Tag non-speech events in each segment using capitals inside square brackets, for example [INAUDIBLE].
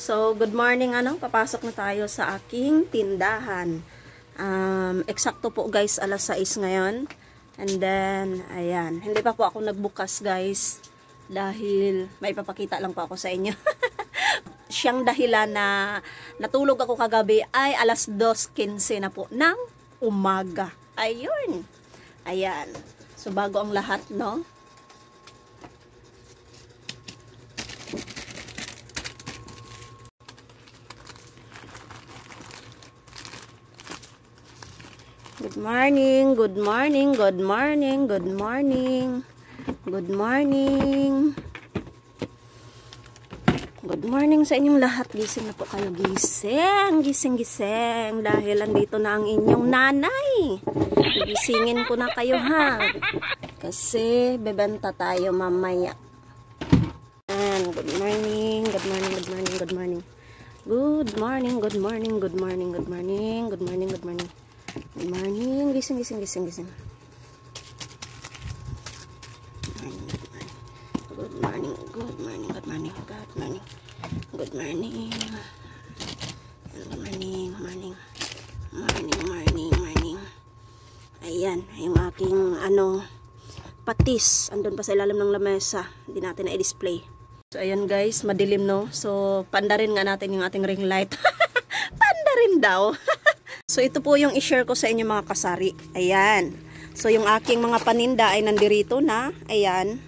So, good morning ano, papasok na tayo sa aking tindahan. Um, eksakto po guys, alas 6 ngayon. And then, ayan, hindi pa po ako nagbukas guys dahil may papakita lang po ako sa inyo. [LAUGHS] Siyang dahilan na natulog ako kagabi ay alas 2.15 na po ng umaga. Ayun. Ayan. So, bago ang lahat, no? Good morning, good morning, good morning, good morning. Good morning. Good morning sa inyong lahat. Gising na po kayo. Gising, gising, gising. Dahil andito na ang inyong nanay. Gisingin ko na kayo ha. Kasi bebenta tayo mamaya. And good morning, good morning, good morning, good morning. Good morning, good morning, good morning, good morning, good morning, good morning. Good morning. Good morning. Gising, gising, gising, gising. Good morning, good morning, good morning, good morning, good morning, good morning, good morning, morning, morning, morning, morning. Ayan, yung aking ano, patis. Andun pa sa ilalim ng lamesa. Hindi natin na-display. So, ayan guys, madilim no. So, panda rin nga natin yung ating ring light. [LAUGHS] panda rin daw. [LAUGHS] So ito po yung i-share ko sa inyo mga kasari. Ayan. So yung aking mga paninda ay nandirito na. Ayan.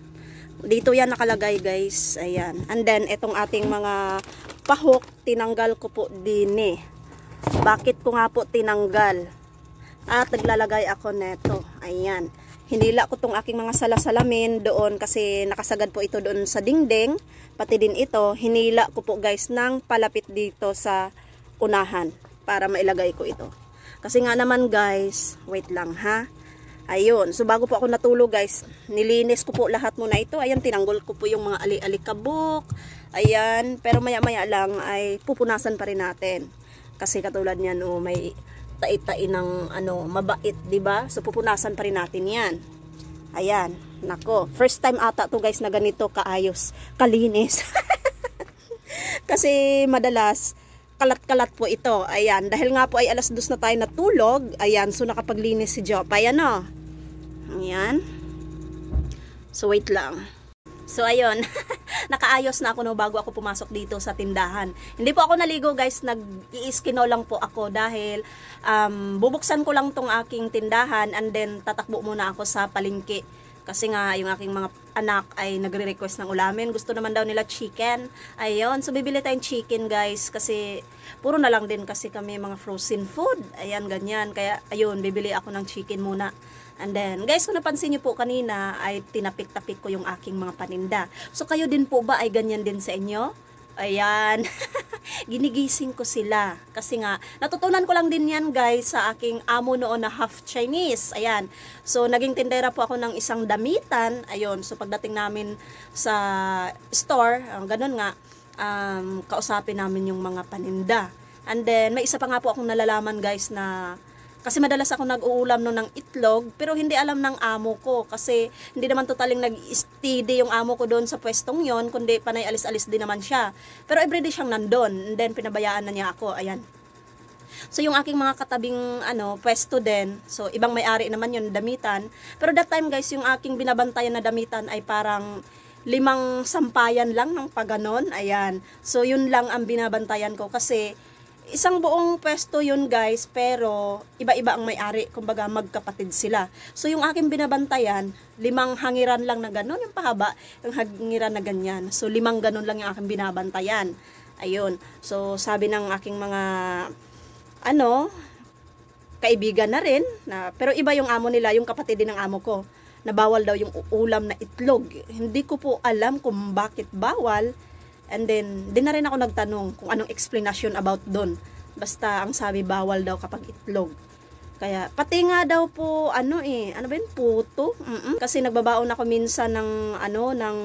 Dito yan nakalagay guys. Ayan. And then itong ating mga pahok tinanggal ko po din eh. Bakit ko nga po tinanggal? At naglalagay ako neto. Ayan. Hinila ko tong aking mga salasalamin doon kasi nakasagad po ito doon sa dingding. Pati din ito, hinila ko po guys ng palapit dito sa unahan para mailagay ko ito. Kasi nga naman guys, wait lang ha. Ayun, so bago po ako natulog guys, nilinis ko po lahat muna ito. Ayan, tinanggol ko po yung mga ali-alikabok. Ayan, pero maya-maya lang ay pupunasan pa rin natin. Kasi katulad niyan, oh, may tai-tai ng ano, mabait, 'di ba? So pupunasan pa rin natin 'yan. Ayan, nako. First time ata 'to guys na ganito kaayos, kalinis. [LAUGHS] Kasi madalas kalat-kalat po ito. Ayan, dahil nga po ay alas dos na tayo natulog. Ayan, so nakapaglinis si Jop. Ayan o. Oh. Ayan. So wait lang. So ayun, [LAUGHS] nakaayos na ako no bago ako pumasok dito sa tindahan. Hindi po ako naligo guys, nag-iiskino lang po ako dahil um, bubuksan ko lang tong aking tindahan and then tatakbo muna ako sa palengke. Kasi nga, yung aking mga anak ay nagre-request ng ulamin. Gusto naman daw nila chicken. Ayun, so bibili tayong chicken guys. Kasi, puro na lang din kasi kami mga frozen food. Ayan, ganyan. Kaya, ayun, bibili ako ng chicken muna. And then, guys, kung napansin niyo po kanina, ay tinapik-tapik ko yung aking mga paninda. So, kayo din po ba ay ganyan din sa inyo? Ayan. [LAUGHS] [LAUGHS] ginigising ko sila. Kasi nga, natutunan ko lang din yan guys sa aking amo noon na half Chinese. Ayan. So, naging tindera po ako ng isang damitan. Ayun. So, pagdating namin sa store, ganun nga, um, kausapin namin yung mga paninda. And then, may isa pa nga po akong nalalaman guys na kasi madalas ako nag-uulam no ng itlog, pero hindi alam ng amo ko. Kasi hindi naman totaling nag-steady yung amo ko doon sa pwestong yon kundi panay alis-alis din naman siya. Pero everyday siyang nandun, and then pinabayaan na niya ako, ayan. So yung aking mga katabing ano, pwesto din, so ibang may-ari naman yun, damitan. Pero that time guys, yung aking binabantayan na damitan ay parang limang sampayan lang ng paganon, ayan. So yun lang ang binabantayan ko kasi isang buong pwesto yun guys, pero iba-iba ang may-ari, kumbaga magkapatid sila. So yung aking binabantayan, limang hangiran lang na ganun, yung pahaba, yung hangiran na ganyan. So limang ganun lang yung aking binabantayan. Ayun. So sabi ng aking mga, ano, kaibigan na rin, na, pero iba yung amo nila, yung kapatid din ng amo ko, na bawal daw yung ulam na itlog. Hindi ko po alam kung bakit bawal, And then, din na rin ako nagtanong kung anong explanation about doon. Basta, ang sabi, bawal daw kapag itlog. Kaya, pati nga daw po, ano eh, ano ba yun, puto? Mm-mm. Kasi nagbabaon ako minsan ng, ano, ng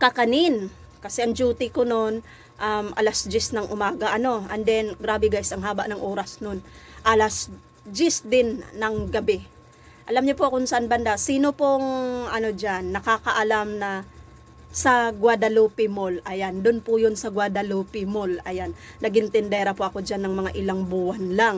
kakanin. Kasi ang duty ko noon, um, alas 10 ng umaga, ano. And then, grabe guys, ang haba ng oras noon. Alas 10 din ng gabi. Alam niyo po kung saan banda. Sino pong, ano dyan, nakakaalam na sa Guadalupe Mall. Ayan, doon po yun sa Guadalupe Mall. Ayan, naging tindera po ako dyan ng mga ilang buwan lang.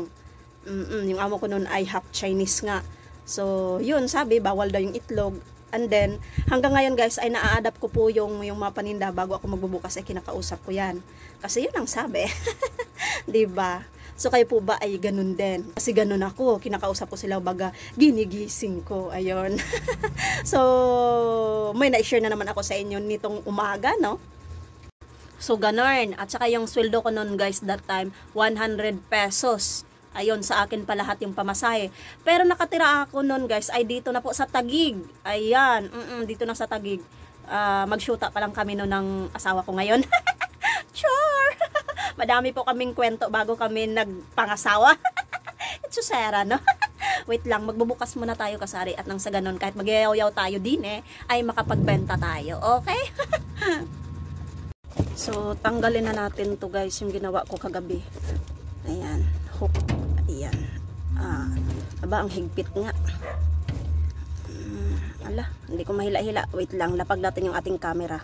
Mm -mm, yung amo ko noon ay half Chinese nga. So, yun, sabi, bawal daw yung itlog. And then, hanggang ngayon guys, ay naa-adapt ko po yung, yung mga paninda bago ako magbubukas ay kinakausap ko yan. Kasi yun ang sabi. ba [LAUGHS] diba? So kayo po ba ay ganun din? Kasi ganun ako, kinakausap ko sila baga ginigising ko. Ayun. [LAUGHS] so may na-share na naman ako sa inyo nitong umaga, no? So ganun. At saka yung sweldo ko noon guys that time, 100 pesos. Ayun, sa akin pa lahat yung pamasahe. Pero nakatira ako noon guys, ay dito na po sa Tagig. Ayan, mm -mm, dito na sa Tagig. Uh, ah, mag-shoota pa lang kami noon ng asawa ko ngayon. [LAUGHS] Madami po kaming kwento bago kami nagpangasawa. Susera, [LAUGHS] no? [LAUGHS] Wait lang, magbubukas muna tayo kasari at nang sa ganun, kahit magyayaw tayo din eh, ay makapagbenta tayo. Okay? [LAUGHS] so, tanggalin na natin to guys, yung ginawa ko kagabi. Ayan, hook. Ayan. Ah, aba, ang higpit nga. Hmm, ala, hindi ko mahila-hila. Wait lang, lapag natin yung ating camera.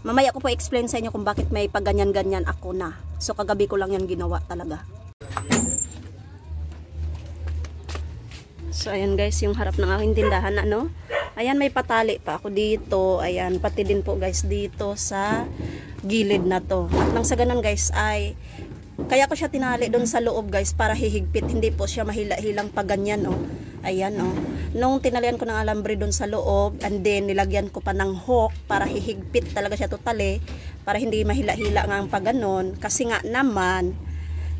Mamaya ko po explain sa inyo kung bakit may pagganyan-ganyan ako na. So kagabi ko lang yan ginawa talaga. So ayan guys, yung harap ng aking tindahan ano. Ayan may patali pa ako dito. Ayan, pati din po guys dito sa gilid na to. At nang sa ganun guys ay kaya ko siya tinali doon sa loob guys para hihigpit. Hindi po siya mahila-hilang pa ganyan oh. Ayan o. Oh. Nung tinalian ko ng alambre doon sa loob and then nilagyan ko pa ng hook para hihigpit talaga siya totally para hindi mahila-hila nga ang paganon kasi nga naman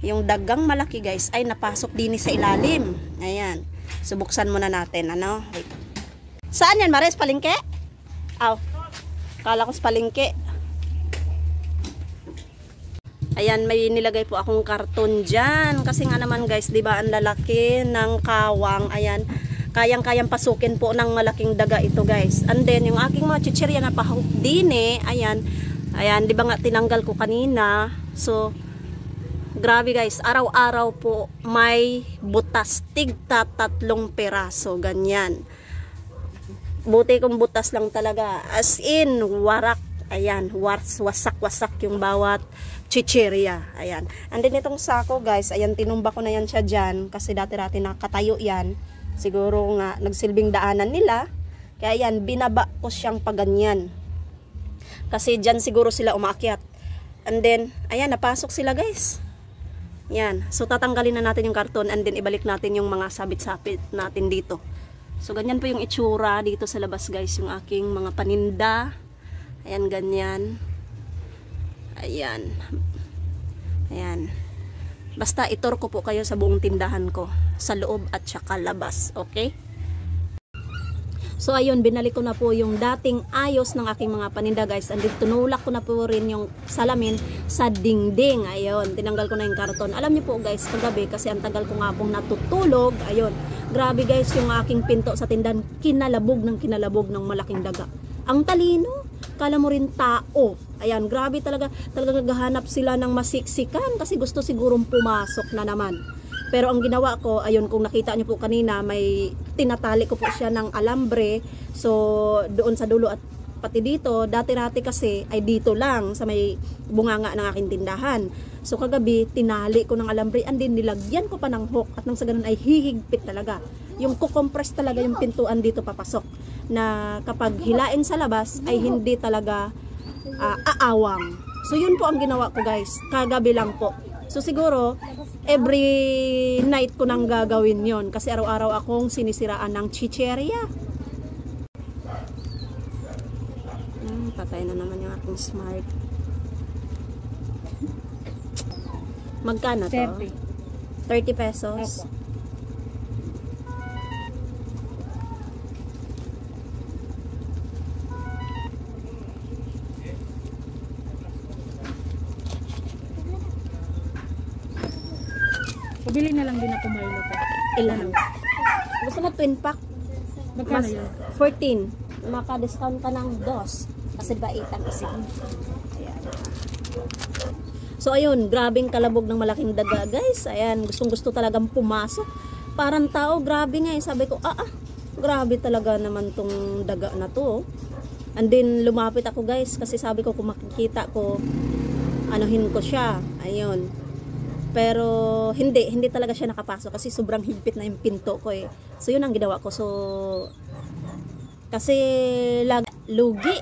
yung dagang malaki guys ay napasok din sa ilalim. Ayan. Subuksan muna natin ano. Wait. Saan yan Mares? Palingke? Aw. Kala ko sa palingke. Ayan, may nilagay po akong karton dyan. Kasi nga naman guys, di ba ang lalaki ng kawang. Ayan, kayang-kayang pasukin po ng malaking daga ito guys. And then, yung aking mga chichirya na pahook din eh. Ayan, ayan, di ba nga tinanggal ko kanina. So, grabe guys, araw-araw po may butas. Tigta tatlong peraso, ganyan. Buti kong butas lang talaga. As in, warak Ayan, wasak-wasak yung bawat chicheria. Ayan. And then itong sako guys, ayan tinumba ko na yan siya dyan kasi dati-dati nakatayo yan. Siguro nga nagsilbing daanan nila. Kaya ayan, binaba ko siyang paganyan. Kasi dyan siguro sila umaakyat. And then, ayan, napasok sila guys. Yan. So tatanggalin na natin yung karton and then ibalik natin yung mga sabit-sabit natin dito. So ganyan po yung itsura dito sa labas guys, yung aking mga paninda. Ayan, ganyan. Ayan. Ayan. Basta itor ko po kayo sa buong tindahan ko. Sa loob at saka labas. Okay? So ayun, binalik ko na po yung dating ayos ng aking mga paninda guys. And tunulak ko na po rin yung salamin sa dingding. Ayun, tinanggal ko na yung karton. Alam niyo po guys, kagabi kasi ang tagal ko nga pong natutulog. Ayun, grabe guys yung aking pinto sa tindahan. Kinalabog ng kinalabog ng malaking daga. Ang talino akala mo rin tao. Ayan, grabe talaga. Talagang naghahanap sila ng masiksikan kasi gusto sigurong pumasok na naman. Pero ang ginawa ko, ayun kung nakita niyo po kanina, may tinatali ko po siya ng alambre. So doon sa dulo at pati dito, dati-dati kasi ay dito lang sa may bunganga ng aking tindahan. So kagabi, tinali ko ng alambre and din nilagyan ko pa ng hook at nang sa ganun ay hihigpit talaga. Yung kukompress talaga yung pintuan dito papasok na kapag hilain sa labas ay hindi talaga uh, aawang. So yun po ang ginawa ko guys, kagabi lang po. So siguro every night ko nang gagawin yon kasi araw-araw akong sinisiraan ng chicheria. Hmm, patay na naman yung aking smart. Magkano to? 30. pesos. Opo. Bili na lang din ako Milo pa. Ilan? Gusto mo twin pack? Magkano yun? 14. Maka-discount ka ng 2. Kasi ba 8 ang isip. So ayun, grabing kalabog ng malaking daga guys. Ayan, gustong gusto talagang pumasok. Parang tao, grabe nga eh. Sabi ko, ah ah, grabe talaga naman tong daga na to. Oh. And then lumapit ako guys kasi sabi ko kung makikita ko, anuhin ko siya. Ayun. Pero hindi, hindi talaga siya nakapasok kasi sobrang higpit na yung pinto ko eh. So yun ang ginawa ko. So kasi lag lugi.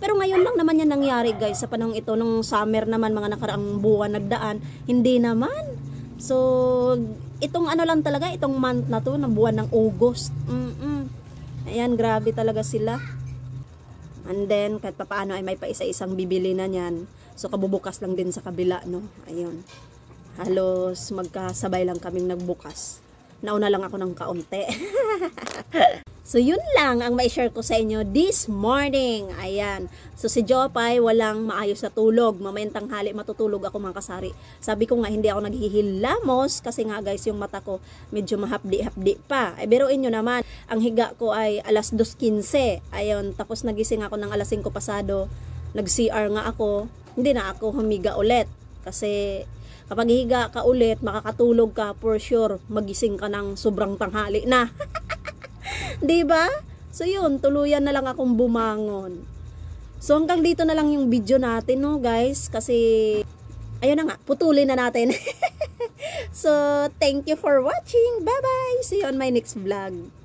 Pero ngayon lang naman yan nangyari guys sa panahong ito nung summer naman mga nakaraang buwan nagdaan, hindi naman. So itong ano lang talaga itong month na to ng buwan ng August. Mm, -mm. Ayan, grabe talaga sila. And then, kahit papaano ay may pa isa-isang bibili na niyan. So, kabubukas lang din sa kabila, no? Ayun halos magkasabay lang kaming nagbukas. Nauna lang ako ng kaunti. [LAUGHS] so, yun lang ang ma-share ko sa inyo this morning. Ayan. So, si Jopay walang maayos sa tulog. Mamayang tanghali matutulog ako mga kasari. Sabi ko nga hindi ako naghihilamos kasi nga guys yung mata ko medyo mahapdi-hapdi pa. Eh, biruin nyo naman, ang higa ko ay alas 2.15. Ayun, tapos nagising ako ng alas 5 pasado. Nag-CR nga ako. Hindi na ako humiga ulit kasi kapag higa ka ulit, makakatulog ka for sure, magising ka ng sobrang tanghali na. [LAUGHS] 'Di ba? So yun, tuluyan na lang akong bumangon. So hanggang dito na lang yung video natin no guys kasi ayun na nga, putulin na natin. [LAUGHS] so thank you for watching. Bye bye. See you on my next vlog.